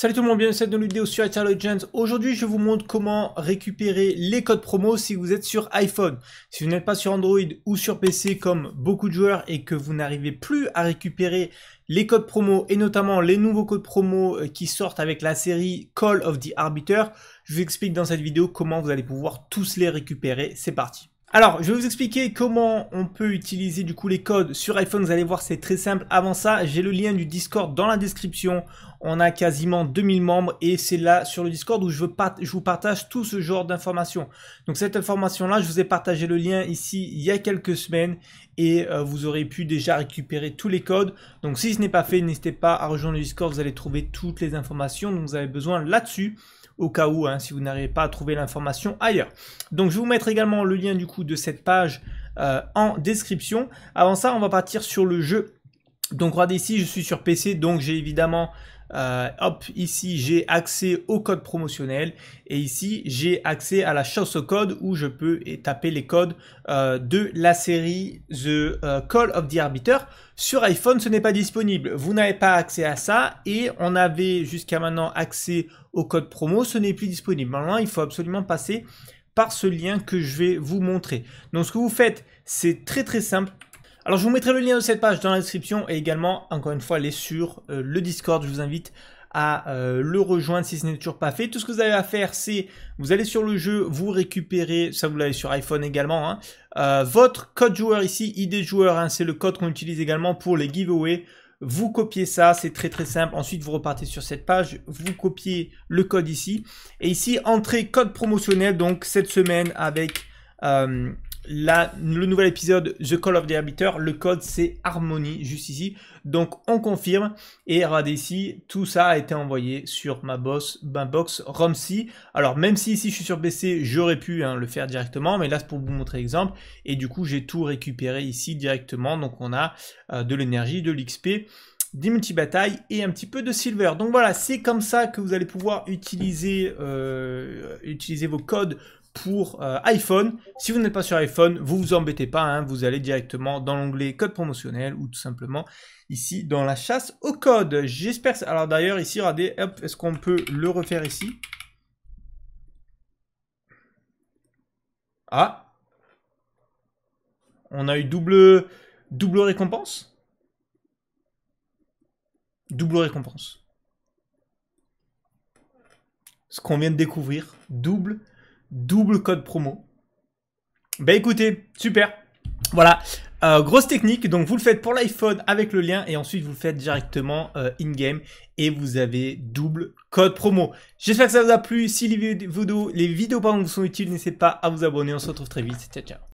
Salut tout le monde, bienvenue dans nouvelle vidéo sur Ital Aujourd'hui, je vous montre comment récupérer les codes promo si vous êtes sur iPhone. Si vous n'êtes pas sur Android ou sur PC comme beaucoup de joueurs et que vous n'arrivez plus à récupérer les codes promo et notamment les nouveaux codes promo euh, qui sortent avec la série Call of the Arbiter, je vous explique dans cette vidéo comment vous allez pouvoir tous les récupérer. C'est parti. Alors, je vais vous expliquer comment on peut utiliser du coup les codes sur iPhone. Vous allez voir, c'est très simple. Avant ça, j'ai le lien du Discord dans la description. On a quasiment 2000 membres et c'est là sur le Discord où je, veux je vous partage tout ce genre d'informations. Donc cette information-là, je vous ai partagé le lien ici il y a quelques semaines et euh, vous aurez pu déjà récupérer tous les codes. Donc si ce n'est pas fait, n'hésitez pas à rejoindre le Discord, vous allez trouver toutes les informations dont vous avez besoin là-dessus au cas où hein, si vous n'arrivez pas à trouver l'information ailleurs. Donc je vais vous mettre également le lien du coup de cette page euh, en description. Avant ça, on va partir sur le jeu donc regardez ici, je suis sur PC, donc j'ai évidemment, euh, hop, ici j'ai accès au code promotionnel et ici j'ai accès à la chance au code où je peux taper les codes euh, de la série The euh, Call of the Arbiter. Sur iPhone, ce n'est pas disponible, vous n'avez pas accès à ça et on avait jusqu'à maintenant accès au code promo, ce n'est plus disponible. Maintenant, il faut absolument passer par ce lien que je vais vous montrer. Donc ce que vous faites, c'est très très simple. Alors je vous mettrai le lien de cette page dans la description et également, encore une fois, elle sur euh, le Discord. Je vous invite à euh, le rejoindre si ce n'est toujours pas fait. Tout ce que vous avez à faire, c'est vous allez sur le jeu, vous récupérez, ça vous l'avez sur iPhone également, hein, euh, votre code joueur ici, ID joueur, hein, c'est le code qu'on utilise également pour les giveaways. Vous copiez ça, c'est très très simple. Ensuite, vous repartez sur cette page, vous copiez le code ici. Et ici, entrée code promotionnel, donc cette semaine avec le nouvel épisode The Call of the Arbiter, le code c'est Harmony juste ici. Donc on confirme et regardez ici, tout ça a été envoyé sur ma, boss, ma box ROMC. Alors même si ici je suis sur PC, j'aurais pu hein, le faire directement, mais là c'est pour vous montrer l'exemple. Et du coup j'ai tout récupéré ici directement, donc on a euh, de l'énergie, de l'XP des multi-batailles et un petit peu de silver. Donc voilà, c'est comme ça que vous allez pouvoir utiliser, euh, utiliser vos codes pour euh, iPhone. Si vous n'êtes pas sur iPhone, vous vous embêtez pas, hein. vous allez directement dans l'onglet code promotionnel ou tout simplement ici dans la chasse au code. J'espère. Alors d'ailleurs ici, regardez, est-ce qu'on peut le refaire ici Ah, on a eu double double récompense, double récompense. Ce qu'on vient de découvrir, double double code promo. Bah écoutez, super. Voilà. Euh, grosse technique, donc vous le faites pour l'iPhone avec le lien et ensuite vous le faites directement euh, in-game et vous avez double code promo. J'espère que ça vous a plu. Si les vidéos, les vidéos vous sont utiles, n'hésitez pas à vous abonner. On se retrouve très vite. Ciao, ciao.